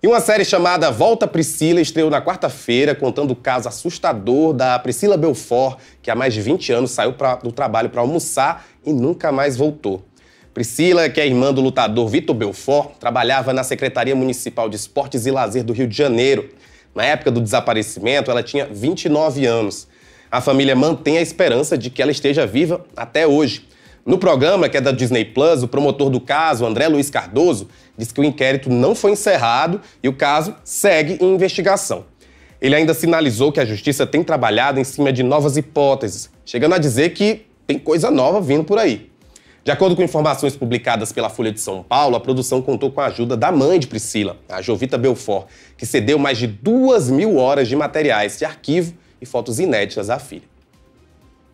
E uma série chamada Volta Priscila estreou na quarta-feira, contando o caso assustador da Priscila Belfort, que há mais de 20 anos saiu pra, do trabalho para almoçar e nunca mais voltou. Priscila, que é irmã do lutador Vitor Belfort, trabalhava na Secretaria Municipal de Esportes e Lazer do Rio de Janeiro. Na época do desaparecimento, ela tinha 29 anos. A família mantém a esperança de que ela esteja viva até hoje. No programa, que é da Disney Plus, o promotor do caso, André Luiz Cardoso, diz que o inquérito não foi encerrado e o caso segue em investigação. Ele ainda sinalizou que a justiça tem trabalhado em cima de novas hipóteses, chegando a dizer que tem coisa nova vindo por aí. De acordo com informações publicadas pela Folha de São Paulo, a produção contou com a ajuda da mãe de Priscila, a Jovita Belfort, que cedeu mais de duas mil horas de materiais de arquivo e fotos inéditas à filha.